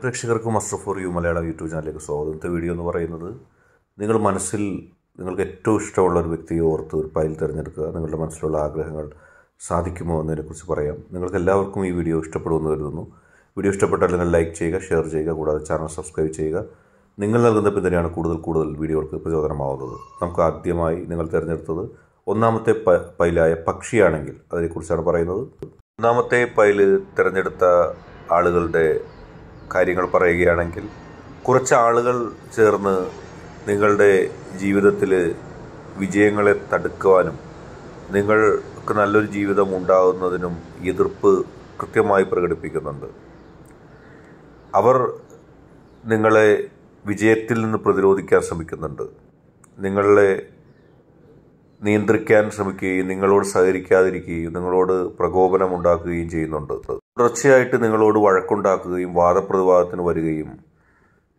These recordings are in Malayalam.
പ്രേക്ഷകർക്ക് master for you Malayalam YouTube ചാനലിലേക്ക് സ്വാഗതം ഇന്നത്തെ വീഡിയോ എന്ന് പറയുന്നത് നിങ്ങൾ മനസ്സിൽ നിങ്ങൾക്ക് ഏറ്റവും ഇഷ്ടമുള്ള ഒരു വ്യക്തിയെ ഓർത്ത് ഒരു ഫയൽ തിരഞ്ഞെടുക്കുക നിങ്ങളുടെ മനസ്സിലുള്ള ആഗ്രഹങ്ങൾ സാധിക്കുമോ എന്നതിനെക്കുറിച്ച് പറയാം നിങ്ങൾക്ക് എല്ലാവർക്കും ഈ വീഡിയോ ഇഷ്ടപ്പെടുമെന്ന് കരുതുന്നു വീഡിയോ ഇഷ്ടപ്പെട്ടാൽ നിങ്ങൾ ലൈക്ക് ചെയ്യുക ഷെയർ ചെയ്യുക കൂടാതെ ചാനൽ സബ്സ്ക്രൈബ് ചെയ്യുക നിങ്ങൾ നൽകുന്ന പിന്തുണയാണ് കൂടുതൽ കൂടുതൽ വീഡിയോകൾക്ക് പ്രചോദനമാവുന്നത് നമുക്ക് ആദ്യമായി നിങ്ങൾ തിരഞ്ഞെടുത്തത് ഒന്നാമത്തെ പ പൈലായ പക്ഷിയാണെങ്കിൽ അതിനെക്കുറിച്ചാണ് പറയുന്നത് ഒന്നാമത്തെ പൈല് തിരഞ്ഞെടുത്ത ആളുകളുടെ കാര്യങ്ങൾ പറയുകയാണെങ്കിൽ കുറച്ച് ആളുകൾ ചേർന്ന് നിങ്ങളുടെ ജീവിതത്തിൽ വിജയങ്ങളെ തടുക്കുവാനും നിങ്ങൾക്ക് നല്ലൊരു ജീവിതം ഉണ്ടാകുന്നതിനും എതിർപ്പ് കൃത്യമായി പ്രകടിപ്പിക്കുന്നുണ്ട് അവർ നിങ്ങളെ വിജയത്തിൽ നിന്ന് പ്രതിരോധിക്കാൻ ശ്രമിക്കുന്നുണ്ട് നിങ്ങളുടെ നിയന്ത്രിക്കാൻ ശ്രമിക്കുകയും നിങ്ങളോട് സഹകരിക്കാതിരിക്കുകയും നിങ്ങളോട് പ്രകോപനം ചെയ്യുന്നുണ്ട് തുടർച്ചയായിട്ട് നിങ്ങളോട് വഴക്കുണ്ടാക്കുകയും വാദപ്രതിവാദത്തിന് വരികയും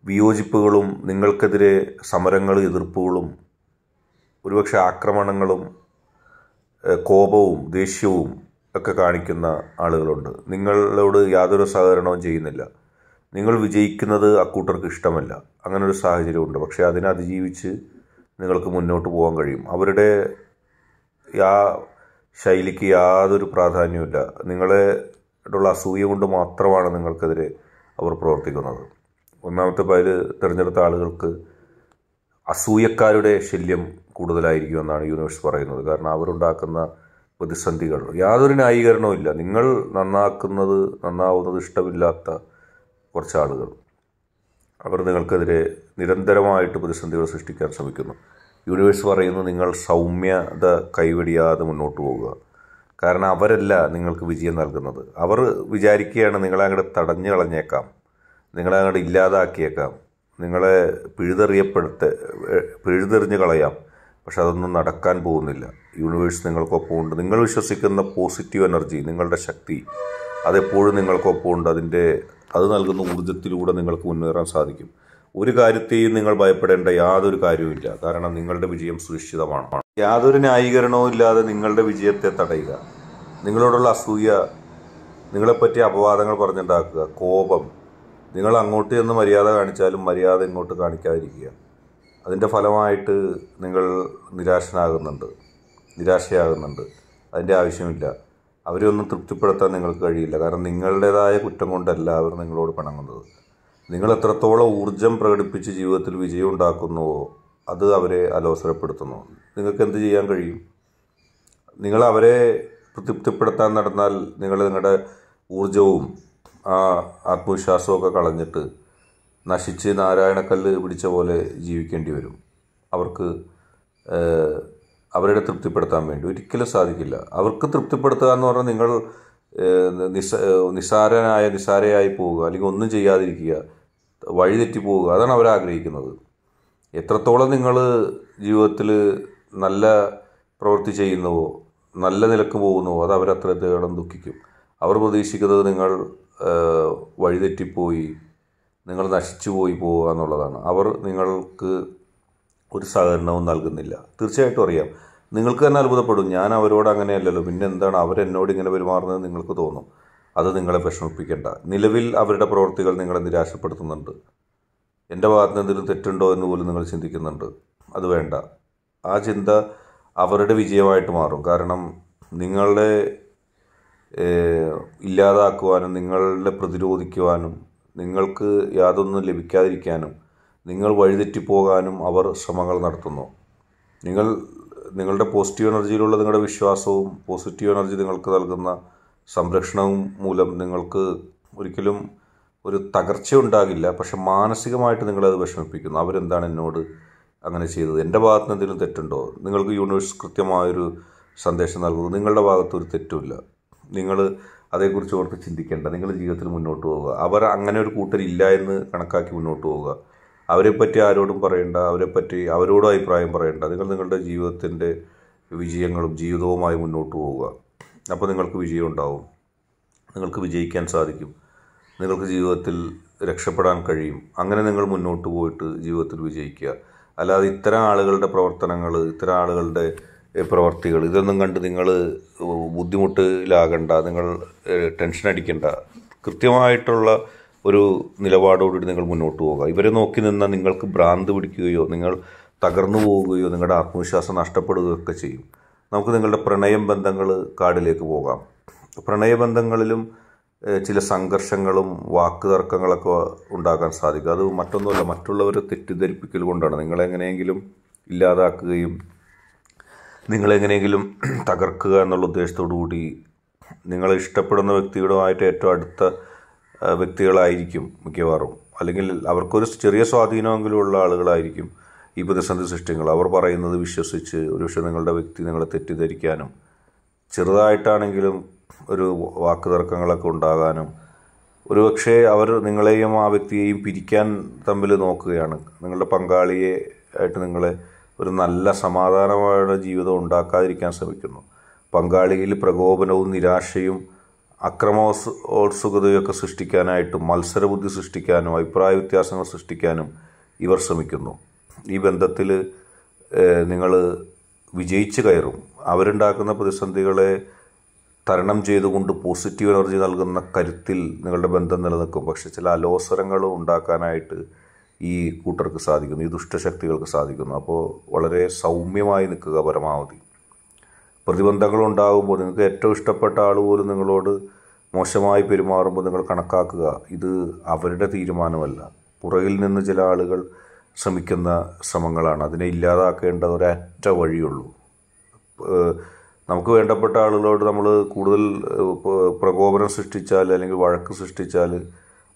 വിയോജിപ്പുകളും നിങ്ങൾക്കെതിരെ സമരങ്ങളും എതിർപ്പുകളും ഒരുപക്ഷെ ആക്രമണങ്ങളും കോപവും ദേഷ്യവും ഒക്കെ കാണിക്കുന്ന ആളുകളുണ്ട് നിങ്ങളോട് യാതൊരു സഹകരണവും ചെയ്യുന്നില്ല നിങ്ങൾ വിജയിക്കുന്നത് അക്കൂട്ടർക്ക് ഇഷ്ടമല്ല അങ്ങനൊരു സാഹചര്യമുണ്ട് പക്ഷേ അതിനെ അതിജീവിച്ച് നിങ്ങൾക്ക് മുന്നോട്ട് പോകാൻ കഴിയും അവരുടെ ആ ശൈലിക്ക് യാതൊരു നിങ്ങളെ നിങ്ങളോടുള്ള അസൂയ കൊണ്ട് മാത്രമാണ് നിങ്ങൾക്കെതിരെ അവർ പ്രവർത്തിക്കുന്നത് ഒന്നാമത്തെ പതിൽ തിരഞ്ഞെടുത്ത ആളുകൾക്ക് അസൂയക്കാരുടെ ശല്യം കൂടുതലായിരിക്കും എന്നാണ് യൂണിവേഴ്സ് പറയുന്നത് കാരണം അവരുണ്ടാക്കുന്ന പ്രതിസന്ധികൾ യാതൊരു ന്യായീകരണവും ഇല്ല നിങ്ങൾ നന്നാക്കുന്നത് നന്നാവുന്നത് ഇഷ്ടമില്ലാത്ത കുറച്ച് ആളുകൾ അവർ നിങ്ങൾക്കെതിരെ നിരന്തരമായിട്ട് പ്രതിസന്ധികൾ സൃഷ്ടിക്കാൻ ശ്രമിക്കുന്നു യൂണിവേഴ്സ് പറയുന്നു നിങ്ങൾ സൗമ്യത കൈവെടിയാതെ മുന്നോട്ട് പോകുക കാരണം അവരല്ല നിങ്ങൾക്ക് വിജയം നൽകുന്നത് അവർ വിചാരിക്കുകയാണ് നിങ്ങളെ അങ്ങോട്ട് തടഞ്ഞു കളഞ്ഞേക്കാം നിങ്ങളെ അങ്ങോട്ട് ഇല്ലാതാക്കിയേക്കാം നിങ്ങളെ പിഴുതെറിയപ്പെടുത്ത പിഴുതെറിഞ്ഞ് കളയാം പക്ഷെ അതൊന്നും നടക്കാൻ പോകുന്നില്ല യൂണിവേഴ്സ് നിങ്ങൾക്കൊപ്പമുണ്ട് നിങ്ങൾ വിശ്വസിക്കുന്ന പോസിറ്റീവ് എനർജി നിങ്ങളുടെ ശക്തി അതെപ്പോഴും നിങ്ങൾക്കൊപ്പമുണ്ട് അതിൻ്റെ അത് നൽകുന്ന ഊർജ്ജത്തിലൂടെ നിങ്ങൾക്ക് മുന്നേറാൻ സാധിക്കും ഒരു കാര്യത്തെയും നിങ്ങൾ ഭയപ്പെടേണ്ട യാതൊരു കാര്യവുമില്ല കാരണം നിങ്ങളുടെ വിജയം സുരക്ഷിതമാണ് യാതൊരു ന്യായീകരണവും ഇല്ലാതെ നിങ്ങളുടെ വിജയത്തെ തടയുക നിങ്ങളോടുള്ള അസൂയ നിങ്ങളെപ്പറ്റി അപവാദങ്ങൾ പറഞ്ഞുണ്ടാക്കുക കോപം നിങ്ങൾ അങ്ങോട്ട് ചെന്ന് മര്യാദ കാണിച്ചാലും മര്യാദ ഇങ്ങോട്ട് കാണിക്കാതിരിക്കുക അതിൻ്റെ ഫലമായിട്ട് നിങ്ങൾ നിരാശനാകുന്നുണ്ട് നിരാശയാകുന്നുണ്ട് അതിൻ്റെ ആവശ്യമില്ല അവരെ ഒന്നും തൃപ്തിപ്പെടുത്താൻ നിങ്ങൾക്ക് കഴിയില്ല കാരണം നിങ്ങളുടേതായ കുറ്റം കൊണ്ടല്ല അവർ നിങ്ങളോട് പിണങ്ങുന്നത് നിങ്ങൾ എത്രത്തോളം ഊർജം പ്രകടിപ്പിച്ച് ജീവിതത്തിൽ വിജയം ഉണ്ടാക്കുന്നുവോ അത് അവരെ അലോസരപ്പെടുത്തുന്നു നിങ്ങൾക്ക് എന്ത് ചെയ്യാൻ കഴിയും നിങ്ങൾ അവരെ തൃപ്തിപ്പെടുത്താൻ നടന്നാൽ നിങ്ങൾ നിങ്ങളുടെ ഊർജവും ആ ആത്മവിശ്വാസമൊക്കെ കളഞ്ഞിട്ട് നശിച്ച് നാരായണക്കല്ല് പിടിച്ച പോലെ ജീവിക്കേണ്ടി വരും അവർക്ക് അവരുടെ തൃപ്തിപ്പെടുത്താൻ വേണ്ടി ഒരിക്കലും സാധിക്കില്ല അവർക്ക് തൃപ്തിപ്പെടുത്തുക എന്ന് പറഞ്ഞാൽ നിങ്ങൾ നിസ നിസാരനായ നിസാരയായി പോവുക അല്ലെങ്കിൽ ഒന്നും ചെയ്യാതിരിക്കുക വഴിതെറ്റി പോവുക അതാണ് അവർ ആഗ്രഹിക്കുന്നത് എത്രത്തോളം നിങ്ങൾ ജീവിതത്തിൽ നല്ല പ്രവൃത്തി ചെയ്യുന്നുവോ നല്ല നിലക്ക് പോകുന്നുവോ അത് അവരത്രത്തോളം ദുഃഖിക്കും അവർ പ്രതീക്ഷിക്കുന്നത് നിങ്ങൾ വഴിതെറ്റിപ്പോയി നിങ്ങൾ നശിച്ചു പോയി പോവുക എന്നുള്ളതാണ് അവർ നിങ്ങൾക്ക് ഒരു സഹകരണവും നൽകുന്നില്ല തീർച്ചയായിട്ടും അറിയാം നിങ്ങൾക്ക് തന്നെ അത്ഭുതപ്പെടും ഞാൻ അവരോട് അങ്ങനെയല്ലല്ലോ പിന്നെ എന്താണ് അവരെന്നോട് ഇങ്ങനെ പെരുമാറുന്നത് നിങ്ങൾക്ക് തോന്നും അത് നിങ്ങളെ വിഷമിപ്പിക്കേണ്ട നിലവിൽ അവരുടെ പ്രവൃത്തികൾ നിങ്ങളെ നിരാശപ്പെടുത്തുന്നുണ്ട് എൻ്റെ ഭാഗത്ത് നിന്ന് എന്തെങ്കിലും തെറ്റുണ്ടോ എന്ന് പോലും നിങ്ങൾ ചിന്തിക്കുന്നുണ്ട് അത് വേണ്ട ആ ചിന്ത അവരുടെ വിജയമായിട്ട് മാറും കാരണം നിങ്ങളുടെ ഇല്ലാതാക്കുവാനും നിങ്ങളെ പ്രതിരോധിക്കുവാനും നിങ്ങൾക്ക് യാതൊന്നും ലഭിക്കാതിരിക്കാനും നിങ്ങൾ വഴിതെറ്റിപ്പോകാനും അവർ ശ്രമങ്ങൾ നടത്തുന്നു നിങ്ങൾ നിങ്ങളുടെ പോസിറ്റീവ് എനർജിയിലുള്ള നിങ്ങളുടെ വിശ്വാസവും പോസിറ്റീവ് എനർജി നിങ്ങൾക്ക് നൽകുന്ന സംരക്ഷണവും മൂലം നിങ്ങൾക്ക് ഒരിക്കലും ഒരു തകർച്ച ഉണ്ടാകില്ല പക്ഷെ മാനസികമായിട്ട് നിങ്ങളത് വിഷമിപ്പിക്കുന്നു അവരെന്താണ് എന്നോട് അങ്ങനെ ചെയ്തത് എൻ്റെ ഭാഗത്ത് എന്തെങ്കിലും തെറ്റുണ്ടോ നിങ്ങൾക്ക് യൂണിവേഴ്സ് കൃത്യമായൊരു സന്ദേശം നൽകുന്നു നിങ്ങളുടെ ഭാഗത്ത് ഒരു തെറ്റുമില്ല നിങ്ങൾ അതേക്കുറിച്ച് ഓർത്ത് ചിന്തിക്കേണ്ട നിങ്ങൾ ജീവിതത്തിൽ മുന്നോട്ട് പോവുക അവർ അങ്ങനെ ഒരു കൂട്ടരില്ല എന്ന് കണക്കാക്കി മുന്നോട്ട് പോവുക അവരെപ്പറ്റി ആരോടും പറയണ്ട അവരെപ്പറ്റി അവരോടും അഭിപ്രായം പറയണ്ട നിങ്ങൾ നിങ്ങളുടെ ജീവിതത്തിൻ്റെ വിജയങ്ങളും ജീവിതവുമായി മുന്നോട്ട് പോവുക അപ്പോൾ നിങ്ങൾക്ക് വിജയം ഉണ്ടാവും നിങ്ങൾക്ക് വിജയിക്കാൻ സാധിക്കും നിങ്ങൾക്ക് ജീവിതത്തിൽ രക്ഷപ്പെടാൻ കഴിയും അങ്ങനെ നിങ്ങൾ മുന്നോട്ട് പോയിട്ട് ജീവിതത്തിൽ വിജയിക്കുക അല്ലാതെ ഇത്തരം ആളുകളുടെ പ്രവർത്തനങ്ങൾ ഇത്തരം ആളുകളുടെ പ്രവർത്തികൾ ഇതൊന്നും കണ്ട് നിങ്ങൾ ബുദ്ധിമുട്ടിലാകണ്ട നിങ്ങൾ ടെൻഷൻ അടിക്കണ്ട കൃത്യമായിട്ടുള്ള ഒരു നിലപാടോടുകൂടി നിങ്ങൾ മുന്നോട്ട് പോകുക ഇവരെ നോക്കി നിന്നാൽ നിങ്ങൾക്ക് ഭ്രാന്ത് പിടിക്കുകയോ നിങ്ങൾ തകർന്നു പോവുകയോ നിങ്ങളുടെ ആത്മവിശ്വാസം നഷ്ടപ്പെടുകയോ ഒക്കെ ചെയ്യും നമുക്ക് നിങ്ങളുടെ പ്രണയം ബന്ധങ്ങൾ കാടിലേക്ക് പോകാം പ്രണയബന്ധങ്ങളിലും ചില സംഘർഷങ്ങളും വാക്ക് തർക്കങ്ങളൊക്കെ ഉണ്ടാക്കാൻ സാധിക്കും അത് മറ്റൊന്നുമല്ല മറ്റുള്ളവരെ തെറ്റിദ്ധരിപ്പിക്കൽ കൊണ്ടാണ് നിങ്ങളെങ്ങനെയെങ്കിലും ഇല്ലാതാക്കുകയും നിങ്ങളെങ്ങനെയെങ്കിലും തകർക്കുക എന്നുള്ള ഉദ്ദേശത്തോടു കൂടി നിങ്ങളെ ഇഷ്ടപ്പെടുന്ന ആയിട്ട് ഏറ്റവും അടുത്ത വ്യക്തികളായിരിക്കും മിക്കവാറും അല്ലെങ്കിൽ അവർക്കൊരു ചെറിയ സ്വാധീനമെങ്കിലുമുള്ള ആളുകളായിരിക്കും ഈ പ്രതിസന്ധി സൃഷ്ടികൾ അവർ പറയുന്നത് വിശ്വസിച്ച് ഒരുപക്ഷെ നിങ്ങളുടെ വ്യക്തി നിങ്ങളെ തെറ്റിദ്ധരിക്കാനും ചെറുതായിട്ടാണെങ്കിലും ഒരു വാക്ക് തർക്കങ്ങളൊക്കെ ഉണ്ടാകാനും ഒരുപക്ഷെ അവർ നിങ്ങളെയും ആ വ്യക്തിയെയും പിരിക്കാൻ തമ്മിൽ നോക്കുകയാണ് നിങ്ങളുടെ പങ്കാളിയെ ആയിട്ട് നിങ്ങളെ ഒരു നല്ല സമാധാനമായ ജീവിതം ഉണ്ടാക്കാതിരിക്കാൻ ശ്രമിക്കുന്നു പങ്കാളിയിൽ പ്രകോപനവും നിരാശയും അക്രമോത്സുകതയൊക്കെ സൃഷ്ടിക്കാനായിട്ടും മത്സരബുദ്ധി സൃഷ്ടിക്കാനും അഭിപ്രായ വ്യത്യാസങ്ങൾ സൃഷ്ടിക്കാനും ഇവർ ശ്രമിക്കുന്നു ഈ ബന്ധത്തിൽ നിങ്ങൾ വിജയിച്ച് കയറും അവരുണ്ടാക്കുന്ന പ്രതിസന്ധികളെ തരണം ചെയ്തുകൊണ്ട് പോസിറ്റീവ് എനർജി നൽകുന്ന കരുത്തിൽ നിങ്ങളുടെ ബന്ധം നിലനിൽക്കും പക്ഷേ ചില അലോസരങ്ങളും ഉണ്ടാക്കാനായിട്ട് ഈ കൂട്ടർക്ക് സാധിക്കുന്നു ഈ ദുഷ്ടശക്തികൾക്ക് സാധിക്കുന്നു അപ്പോൾ വളരെ സൗമ്യമായി നിൽക്കുക പരമാവധി ഉണ്ടാകുമ്പോൾ നിങ്ങൾക്ക് ഏറ്റവും ഇഷ്ടപ്പെട്ട ആൾ പോലും നിങ്ങളോട് മോശമായി പെരുമാറുമ്പോൾ നിങ്ങൾ കണക്കാക്കുക ഇത് അവരുടെ തീരുമാനമല്ല പുറകിൽ നിന്ന് ചില ആളുകൾ ശ്രമിക്കുന്ന ശ്രമങ്ങളാണ് അതിനെ ഇല്ലാതാക്കേണ്ട ഒരറ്റ വഴിയുള്ളൂ നമുക്ക് വേണ്ടപ്പെട്ട ആളുകളോട് നമ്മൾ കൂടുതൽ പ്രകോപനം സൃഷ്ടിച്ചാൽ അല്ലെങ്കിൽ വഴക്ക് സൃഷ്ടിച്ചാൽ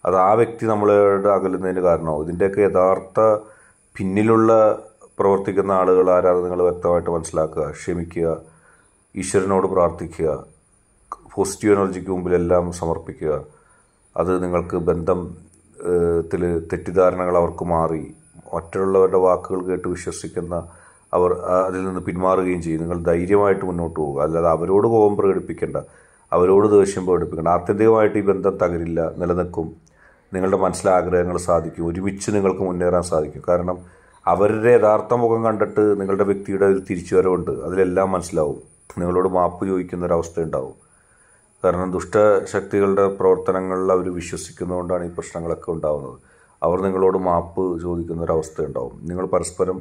അത് ആ വ്യക്തി നമ്മളോട് അകലുന്നതിന് കാരണമാവും ഇതിൻ്റെയൊക്കെ യഥാർത്ഥ പിന്നിലുള്ള പ്രവർത്തിക്കുന്ന ആളുകൾ ആരാണെന്ന് നിങ്ങൾ വ്യക്തമായിട്ട് മനസ്സിലാക്കുക ക്ഷമിക്കുക ഈശ്വരനോട് പ്രാർത്ഥിക്കുക പോസിറ്റീവ് എനർജിക്ക് മുമ്പിലെല്ലാം എല്ലാം സമർപ്പിക്കുക അത് നിങ്ങൾക്ക് ബന്ധം ത്തിൽ തെറ്റിദ്ധാരണകൾ അവർക്ക് മാറി മറ്റുള്ളവരുടെ വാക്കുകൾ കേട്ട് വിശ്വസിക്കുന്ന അവർ അതിൽ നിന്ന് പിന്മാറുകയും ചെയ്യും നിങ്ങൾ ധൈര്യമായിട്ട് മുന്നോട്ട് പോകുക അല്ലാതെ അവരോട് കോപം പ്രകടിപ്പിക്കേണ്ട അവരോട് ദേഷ്യം പ്രകടിപ്പിക്കേണ്ട ആത്യന്തികമായിട്ട് ഈ ബന്ധം തകരില്ല നിലനിൽക്കും നിങ്ങളുടെ മനസ്സിലെ ആഗ്രഹങ്ങൾ സാധിക്കും ഒരുമിച്ച് നിങ്ങൾക്ക് മുന്നേറാൻ സാധിക്കും കാരണം അവരുടെ യഥാർത്ഥ മുഖം കണ്ടിട്ട് നിങ്ങളുടെ വ്യക്തിയുടെ ഒരു തിരിച്ചുവരവുണ്ട് അതിലെല്ലാം മനസ്സിലാവും നിങ്ങളോട് മാപ്പ് ചോദിക്കുന്ന ഒരവസ്ഥയുണ്ടാവും കാരണം ദുഷ്ടശക്തികളുടെ പ്രവർത്തനങ്ങളിൽ അവർ വിശ്വസിക്കുന്നതുകൊണ്ടാണ് ഈ പ്രശ്നങ്ങളൊക്കെ ഉണ്ടാകുന്നത് അവർ നിങ്ങളോട് മാപ്പ് ചോദിക്കുന്ന ഒരവസ്ഥയുണ്ടാവും നിങ്ങൾ പരസ്പരം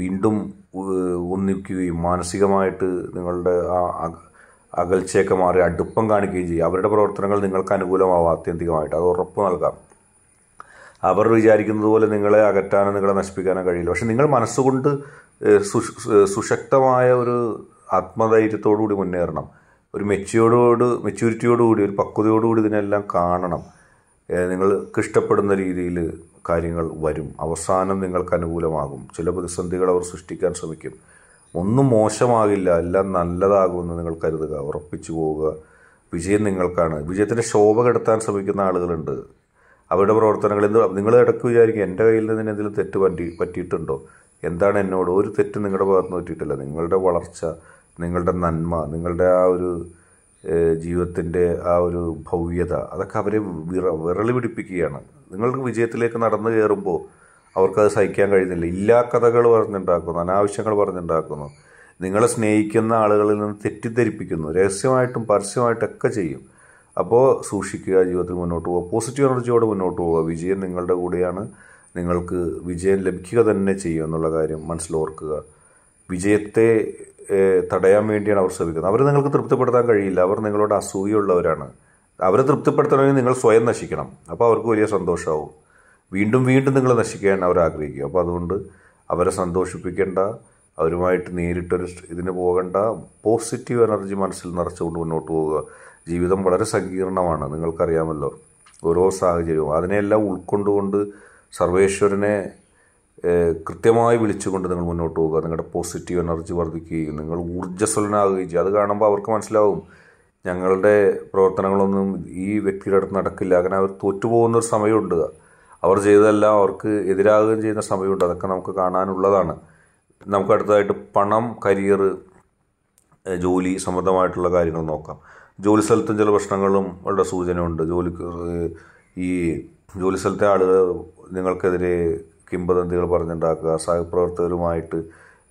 വീണ്ടും ഒന്നിക്കുകയും മാനസികമായിട്ട് നിങ്ങളുടെ ആ അകൽച്ചയൊക്കെ മാറി അടുപ്പം കാണിക്കുകയും ചെയ്യും അവരുടെ പ്രവർത്തനങ്ങൾ നിങ്ങൾക്ക് അനുകൂലമാവാം ആത്യന്തികമായിട്ട് അത് ഉറപ്പ് നൽകാം അവർ വിചാരിക്കുന്നത് പോലെ നിങ്ങളെ അകറ്റാനോ നിങ്ങളെ നശിപ്പിക്കാനോ കഴിയില്ല പക്ഷെ നിങ്ങൾ മനസ്സുകൊണ്ട് സുശക്തമായ ഒരു ആത്മധൈര്യത്തോടുകൂടി മുന്നേറണം ഒരു മെച്യൂർഡോട് മെച്യൂരിറ്റിയോടുകൂടി ഒരു പക്വതയോടുകൂടി ഇതിനെല്ലാം കാണണം നിങ്ങൾക്ക് ഇഷ്ടപ്പെടുന്ന രീതിയിൽ കാര്യങ്ങൾ വരും അവസാനം നിങ്ങൾക്ക് അനുകൂലമാകും ചില പ്രതിസന്ധികൾ അവർ സൃഷ്ടിക്കാൻ ശ്രമിക്കും ഒന്നും മോശമാകില്ല എല്ലാം നല്ലതാകുമെന്ന് നിങ്ങൾ കരുതുക ഉറപ്പിച്ചു പോവുക വിജയം നിങ്ങൾക്കാണ് വിജയത്തിൻ്റെ ശോഭ കെടുത്താൻ ശ്രമിക്കുന്ന ആളുകളുണ്ട് അവരുടെ പ്രവർത്തനങ്ങൾ എന്ത് നിങ്ങൾ ഇടയ്ക്ക് വിചാരിക്കും എൻ്റെ കയ്യിൽ നിന്ന് എന്തെങ്കിലും തെറ്റ് പറ്റി പറ്റിയിട്ടുണ്ടോ എന്താണ് എന്നോട് ഒരു തെറ്റ് നിങ്ങളുടെ ഭാഗത്ത് പറ്റിയിട്ടില്ല നിങ്ങളുടെ വളർച്ച നിങ്ങളുടെ നന്മ നിങ്ങളുടെ ആ ഒരു ജീവിതത്തിൻ്റെ ആ ഒരു ഭവ്യത അതൊക്കെ അവരെ വിറ വിരളി പിടിപ്പിക്കുകയാണ് നിങ്ങൾക്ക് വിജയത്തിലേക്ക് നടന്നു കയറുമ്പോൾ അവർക്കത് സഹിക്കാൻ കഴിയുന്നില്ല ഇല്ലാ കഥകൾ പറഞ്ഞുണ്ടാക്കുന്നു അനാവശ്യങ്ങൾ പറഞ്ഞുണ്ടാക്കുന്നു നിങ്ങളെ സ്നേഹിക്കുന്ന ആളുകളിൽ നിന്ന് തെറ്റിദ്ധരിപ്പിക്കുന്നു രഹസ്യമായിട്ടും പരസ്യമായിട്ടൊക്കെ ചെയ്യും അപ്പോൾ സൂക്ഷിക്കുക ജീവിതത്തിൽ മുന്നോട്ട് പോവുക പോസിറ്റീവ് എനർജിയോട് മുന്നോട്ട് പോവുക വിജയം നിങ്ങളുടെ കൂടെയാണ് നിങ്ങൾക്ക് വിജയം ലഭിക്കുക തന്നെ ചെയ്യും എന്നുള്ള കാര്യം മനസ്സിലോർക്കുക വിജയത്തെ തടയാൻ വേണ്ടിയാണ് അവർ ശ്രമിക്കുന്നത് അവർ നിങ്ങൾക്ക് തൃപ്തിപ്പെടുത്താൻ കഴിയില്ല അവർ നിങ്ങളോട് അസൂയുള്ളവരാണ് അവരെ തൃപ്തിപ്പെടുത്തണമെങ്കിൽ നിങ്ങൾ സ്വയം നശിക്കണം അപ്പോൾ അവർക്ക് വലിയ സന്തോഷമാവും വീണ്ടും വീണ്ടും നിങ്ങൾ നശിക്കാൻ അവർ ആഗ്രഹിക്കും അപ്പോൾ അതുകൊണ്ട് അവരെ സന്തോഷിപ്പിക്കേണ്ട അവരുമായിട്ട് നേരിട്ടൊരു ഇതിന് പോകേണ്ട പോസിറ്റീവ് എനർജി മനസ്സിൽ നിറച്ചുകൊണ്ട് മുന്നോട്ട് പോവുക ജീവിതം വളരെ സങ്കീർണമാണ് നിങ്ങൾക്കറിയാമല്ലോ ഓരോ സാഹചര്യവും അതിനെല്ലാം ഉൾക്കൊണ്ടുകൊണ്ട് സർവേശ്വരനെ കൃത്യമായി വിളിച്ചുകൊണ്ട് നിങ്ങൾ മുന്നോട്ട് പോകുക നിങ്ങളുടെ പോസിറ്റീവ് എനർജി വർദ്ധിക്കുകയും നിങ്ങൾ ഊർജ്ജസ്വലനാകുകയും ചെയ്യും അത് കാണുമ്പോൾ അവർക്ക് മനസ്സിലാവും ഞങ്ങളുടെ പ്രവർത്തനങ്ങളൊന്നും ഈ വ്യക്തിയുടെ അടുത്ത് നടക്കില്ല അങ്ങനെ അവർ തോറ്റുപോകുന്ന ഒരു സമയമുണ്ട് അവർ ചെയ്തതെല്ലാം അവർക്ക് എതിരാകുകയും ചെയ്യുന്ന സമയമുണ്ട് അതൊക്കെ നമുക്ക് കാണാനുള്ളതാണ് നമുക്ക് അടുത്തതായിട്ട് പണം കരിയർ ജോലി സംബന്ധമായിട്ടുള്ള കാര്യങ്ങൾ നോക്കാം ജോലി സ്ഥലത്തും ചില പ്രശ്നങ്ങളും ഉള്ള സൂചനയുണ്ട് ജോലി ഈ ജോലി സ്ഥലത്തെ ആളുകൾ നിങ്ങൾക്കെതിരെ കിംബദന്തികൾ പറഞ്ഞുണ്ടാക്കുക സഹപ്രവർത്തകരുമായിട്ട്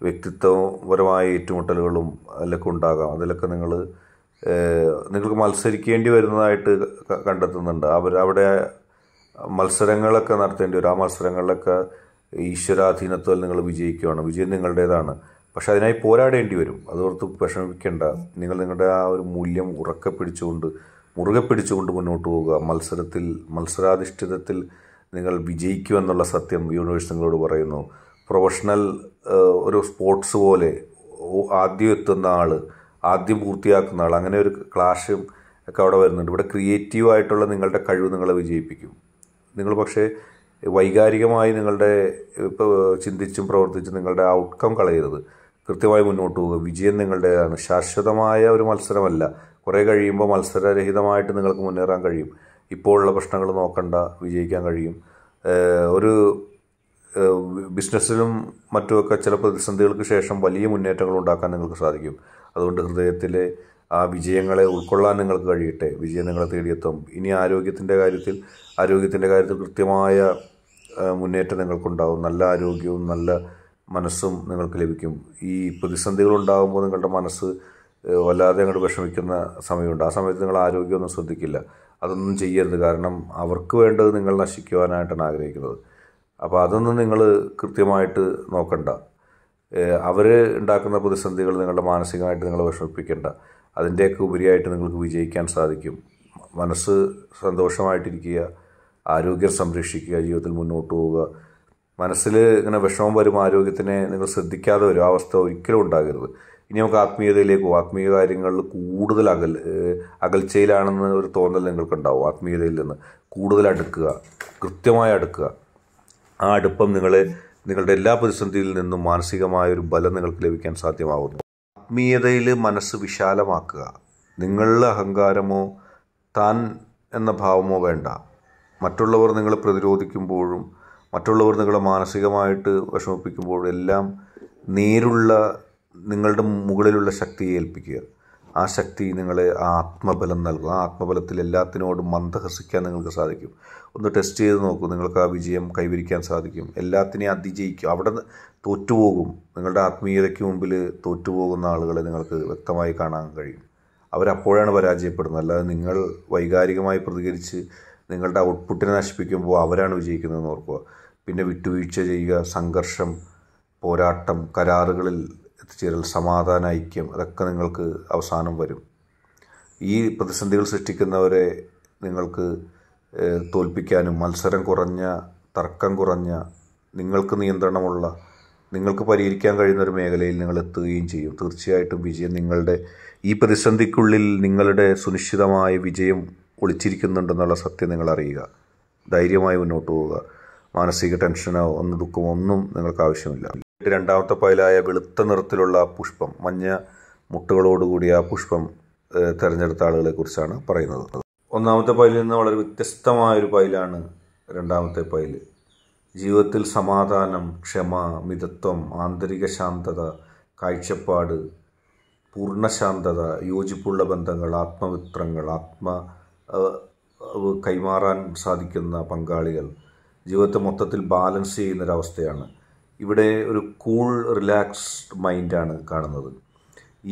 വ്യക്തിത്വപരമായ ഏറ്റുമുട്ടലുകളും അതിലൊക്കെ ഉണ്ടാകാം അതിലൊക്കെ നിങ്ങൾ നിങ്ങൾക്ക് മത്സരിക്കേണ്ടി വരുന്നതായിട്ട് കണ്ടെത്തുന്നുണ്ട് അവർ അവിടെ മത്സരങ്ങളൊക്കെ നടത്തേണ്ടി വരും ആ മത്സരങ്ങളിലൊക്കെ ഈശ്വരാധീനത്വം നിങ്ങൾ വിജയിക്കുകയാണ് വിജയം നിങ്ങളുടേതാണ് പക്ഷെ അതിനായി പോരാടേണ്ടി വരും അതോർത്ത് വിഷമിക്കേണ്ട നിങ്ങൾ നിങ്ങളുടെ ആ ഒരു മൂല്യം ഉറക്കെ പിടിച്ചുകൊണ്ട് മുറുകെ പിടിച്ചുകൊണ്ട് മുന്നോട്ട് പോവുക മത്സരത്തിൽ മത്സരാധിഷ്ഠിതത്തിൽ നിങ്ങൾ വിജയിക്കുമെന്നുള്ള സത്യം യൂണിവേഴ്സ് നിങ്ങളോട് പറയുന്നു പ്രൊഫഷണൽ ഒരു സ്പോർട്സ് പോലെ ആദ്യം എത്തുന്ന ആൾ ആദ്യം പൂർത്തിയാക്കുന്ന ആൾ അങ്ങനെ ഒരു ക്ലാഷും ഒക്കെ അവിടെ വരുന്നുണ്ട് ഇവിടെ ക്രിയേറ്റീവായിട്ടുള്ള നിങ്ങളുടെ കഴിവ് നിങ്ങളെ വിജയിപ്പിക്കും നിങ്ങൾ പക്ഷേ വൈകാരികമായി നിങ്ങളുടെ ചിന്തിച്ചും പ്രവർത്തിച്ചും നിങ്ങളുടെ ഔട്ട്കം കളയരുത് കൃത്യമായി മുന്നോട്ട് പോവുക വിജയം നിങ്ങളുടേതാണ് ശാശ്വതമായ ഒരു മത്സരമല്ല കുറേ കഴിയുമ്പോൾ മത്സരരഹിതമായിട്ട് നിങ്ങൾക്ക് മുന്നേറാൻ കഴിയും ഇപ്പോഴുള്ള പ്രശ്നങ്ങൾ നോക്കണ്ട വിജയിക്കാൻ കഴിയും ഒരു ബിസിനസ്സിലും മറ്റുമൊക്കെ ചില പ്രതിസന്ധികൾക്ക് ശേഷം വലിയ മുന്നേറ്റങ്ങൾ ഉണ്ടാക്കാൻ നിങ്ങൾക്ക് സാധിക്കും അതുകൊണ്ട് ഹൃദയത്തിലെ ആ വിജയങ്ങളെ ഉൾക്കൊള്ളാൻ നിങ്ങൾക്ക് കഴിയട്ടെ വിജയം നിങ്ങളെ തേടിയെത്തും ഇനി ആരോഗ്യത്തിൻ്റെ കാര്യത്തിൽ ആരോഗ്യത്തിൻ്റെ കാര്യത്തിൽ കൃത്യമായ മുന്നേറ്റം നിങ്ങൾക്കുണ്ടാവും നല്ല ആരോഗ്യവും നല്ല മനസ്സും നിങ്ങൾക്ക് ലഭിക്കും ഈ പ്രതിസന്ധികൾ ഉണ്ടാകുമ്പോൾ നിങ്ങളുടെ മനസ്സ് വല്ലാതെ അങ്ങോട്ട് വിഷമിക്കുന്ന സമയമുണ്ട് ആ സമയത്ത് നിങ്ങൾ ആരോഗ്യമൊന്നും ശ്രദ്ധിക്കില്ല അതൊന്നും ചെയ്യരുത് കാരണം അവർക്ക് വേണ്ടത് നിങ്ങൾ നശിക്കുവാനായിട്ടാണ് ആഗ്രഹിക്കുന്നത് അപ്പോൾ അതൊന്നും നിങ്ങൾ കൃത്യമായിട്ട് നോക്കണ്ട അവർ ഉണ്ടാക്കുന്ന പ്രതിസന്ധികൾ നിങ്ങളുടെ മാനസികമായിട്ട് നിങ്ങൾ വിഷമിപ്പിക്കേണ്ട അതിൻ്റെയൊക്കെ ഉപരിയായിട്ട് നിങ്ങൾക്ക് വിജയിക്കാൻ സാധിക്കും മനസ്സ് സന്തോഷമായിട്ടിരിക്കുക ആരോഗ്യം സംരക്ഷിക്കുക ജീവിതത്തിൽ മുന്നോട്ട് പോവുക മനസ്സിൽ ഇങ്ങനെ വിഷമം വരും ആരോഗ്യത്തിനെ നിങ്ങൾ ശ്രദ്ധിക്കാതെ വരും ആ അവസ്ഥ ഒരിക്കലും ഉണ്ടാകരുത് ഇനി നമുക്ക് ആത്മീയതയിലേക്കോ ആത്മീയ കാര്യങ്ങളിൽ കൂടുതൽ അകൽ അകൽച്ചയിലാണെന്ന് ഒരു തോന്നൽ നിങ്ങൾക്കുണ്ടാവും ആത്മീയതയിൽ നിന്ന് കൂടുതൽ അടുക്കുക കൃത്യമായി അടുക്കുക ആ അടുപ്പം നിങ്ങളെ നിങ്ങളുടെ എല്ലാ പ്രതിസന്ധിയിൽ നിന്നും മാനസികമായ ഒരു ബലം നിങ്ങൾക്ക് ലഭിക്കാൻ സാധ്യമാകുന്നു ആത്മീയതയിൽ മനസ്സ് വിശാലമാക്കുക നിങ്ങളുടെ അഹങ്കാരമോ താൻ എന്ന ഭാവമോ വേണ്ട മറ്റുള്ളവർ നിങ്ങളെ പ്രതിരോധിക്കുമ്പോഴും മറ്റുള്ളവർ നിങ്ങളെ മാനസികമായിട്ട് വിഷമിപ്പിക്കുമ്പോൾ എല്ലാം നേരുള്ള നിങ്ങളുടെ മുകളിലുള്ള ശക്തിയെ ഏൽപ്പിക്കുക ആ ശക്തി നിങ്ങളെ ആ ആത്മബലം നൽകും ആ ആത്മബലത്തിൽ എല്ലാത്തിനോടും മന്ദഹസിക്കാൻ നിങ്ങൾക്ക് സാധിക്കും ഒന്ന് ടെസ്റ്റ് ചെയ്ത് നോക്കൂ നിങ്ങൾക്ക് ആ വിജയം കൈവരിക്കാൻ സാധിക്കും എല്ലാത്തിനെയും അതിജയിക്കും അവിടെ തോറ്റുപോകും നിങ്ങളുടെ ആത്മീയതയ്ക്ക് മുമ്പിൽ തോറ്റുപോകുന്ന ആളുകളെ നിങ്ങൾക്ക് വ്യക്തമായി കാണാൻ കഴിയും അവരപ്പോഴാണ് പരാജയപ്പെടുന്നത് അല്ലാതെ നിങ്ങൾ വൈകാരികമായി പ്രതികരിച്ച് നിങ്ങളുടെ ഔട്ട്പുട്ടിനെ നശിപ്പിക്കുമ്പോൾ അവരാണ് വിജയിക്കുന്നതെന്ന് ഓർക്കുക പിന്നെ വിട്ടുവീഴ്ച ചെയ്യുക സംഘർഷം പോരാട്ടം കരാറുകളിൽ എത്തിച്ചേരൽ സമാധാന ഐക്യം അതൊക്കെ നിങ്ങൾക്ക് അവസാനം വരും ഈ പ്രതിസന്ധികൾ സൃഷ്ടിക്കുന്നവരെ നിങ്ങൾക്ക് തോൽപ്പിക്കാനും മത്സരം കുറഞ്ഞ തർക്കം കുറഞ്ഞ നിങ്ങൾക്ക് നിയന്ത്രണമുള്ള നിങ്ങൾക്ക് പരിഹരിക്കാൻ കഴിയുന്ന ഒരു മേഖലയിൽ നിങ്ങൾ എത്തുകയും ചെയ്യും തീർച്ചയായിട്ടും വിജയം നിങ്ങളുടെ ഈ പ്രതിസന്ധിക്കുള്ളിൽ നിങ്ങളുടെ സുനിശ്ചിതമായ വിജയം ഒളിച്ചിരിക്കുന്നുണ്ടെന്നുള്ള സത്യം നിങ്ങൾ അറിയുക ധൈര്യമായി മുന്നോട്ട് പോവുക മാനസിക ടെൻഷനോ ഒന്നും ദുഃഖമോ ഒന്നും നിങ്ങൾക്ക് ആവശ്യമില്ല രണ്ടാമത്തെ പൈലായ വെളുത്ത നിറത്തിലുള്ള പുഷ്പം മഞ്ഞ മുട്ടുകളോടുകൂടിയ ആ പുഷ്പം തിരഞ്ഞെടുത്ത ആളുകളെ കുറിച്ചാണ് പറയുന്നത് ഒന്നാമത്തെ പൈലിൽ നിന്ന് വളരെ വ്യത്യസ്തമായൊരു പൈലാണ് രണ്ടാമത്തെ പൈല് ജീവിതത്തിൽ സമാധാനം ക്ഷമ മിതത്വം ആന്തരിക ശാന്തത കാഴ്ചപ്പാട് പൂർണ്ണശാന്തത യോജിപ്പുള്ള ബന്ധങ്ങൾ ആത്മമിത്രങ്ങൾ ആത്മ കൈമാറാൻ സാധിക്കുന്ന പങ്കാളികൾ ജീവിതത്തെ മൊത്തത്തിൽ ബാലൻസ് ചെയ്യുന്നൊരവസ്ഥയാണ് ഇവിടെ ഒരു കൂൾ റിലാക്സ്ഡ് മൈൻഡാണ് കാണുന്നത്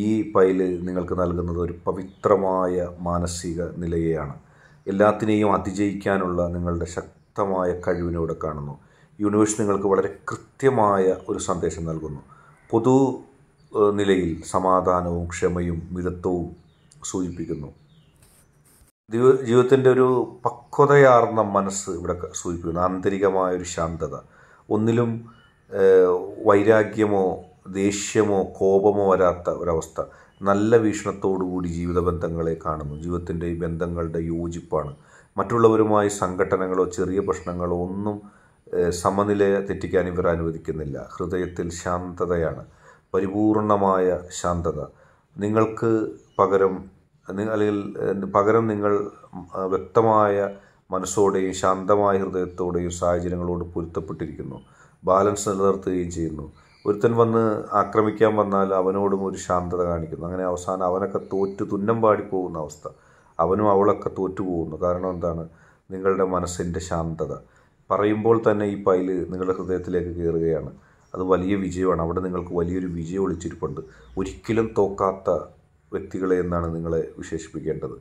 ഈ പൈല് നിങ്ങൾക്ക് നൽകുന്നത് ഒരു പവിത്രമായ മാനസിക നിലയെയാണ് എല്ലാത്തിനെയും അതിജയിക്കാനുള്ള നിങ്ങളുടെ ശക്തമായ കഴിവിനൂടെ കാണുന്നു യൂണിവേഴ്സ് നിങ്ങൾക്ക് വളരെ കൃത്യമായ ഒരു സന്ദേശം നൽകുന്നു പൊതു നിലയിൽ സമാധാനവും ക്ഷമയും മിതത്വവും സൂചിപ്പിക്കുന്നു ജീവിതത്തിൻ്റെ ഒരു പക്വതയാർന്ന മനസ്സ് ഇവിടെ സൂചിപ്പിക്കുന്നു ആന്തരികമായൊരു ശാന്തത ഒന്നിലും വൈരാഗ്യമോ ദേഷ്യമോ കോപമോ വരാത്ത ഒരവസ്ഥ നല്ല വീക്ഷണത്തോടുകൂടി ജീവിത ബന്ധങ്ങളെ കാണുന്നു ജീവിതത്തിൻ്റെ ബന്ധങ്ങളുടെ യോജിപ്പാണ് മറ്റുള്ളവരുമായി സംഘടനകളോ ചെറിയ പ്രശ്നങ്ങളോ ഒന്നും സമനില തെറ്റിക്കാൻ ഇവർ അനുവദിക്കുന്നില്ല ഹൃദയത്തിൽ ശാന്തതയാണ് പരിപൂർണമായ ശാന്തത നിങ്ങൾക്ക് പകരം അല്ലെങ്കിൽ പകരം നിങ്ങൾ വ്യക്തമായ മനസ്സോടെയും ശാന്തമായ ഹൃദയത്തോടെയും സാഹചര്യങ്ങളോട് പൊരുത്തപ്പെട്ടിരിക്കുന്നു ബാലൻസ് നിലനിർത്തുകയും ചെയ്യുന്നു ഒരുത്തൻ വന്ന് ആക്രമിക്കാൻ വന്നാൽ അവനോടും ഒരു ശാന്തത കാണിക്കുന്നു അങ്ങനെ അവസാനം അവനൊക്കെ തോറ്റു തുന്നം പാടിപ്പോകുന്ന അവസ്ഥ അവനും അവളൊക്കെ തോറ്റു പോകുന്നു കാരണം എന്താണ് നിങ്ങളുടെ മനസ്സിൻ്റെ ശാന്തത പറയുമ്പോൾ തന്നെ ഈ പൈല് നിങ്ങളുടെ ഹൃദയത്തിലേക്ക് കയറുകയാണ് അത് വലിയ വിജയമാണ് അവിടെ നിങ്ങൾക്ക് വലിയൊരു വിജയം ഒളിച്ചിരിപ്പുണ്ട് ഒരിക്കലും തോക്കാത്ത വ്യക്തികളെ എന്നാണ് നിങ്ങളെ വിശേഷിപ്പിക്കേണ്ടത്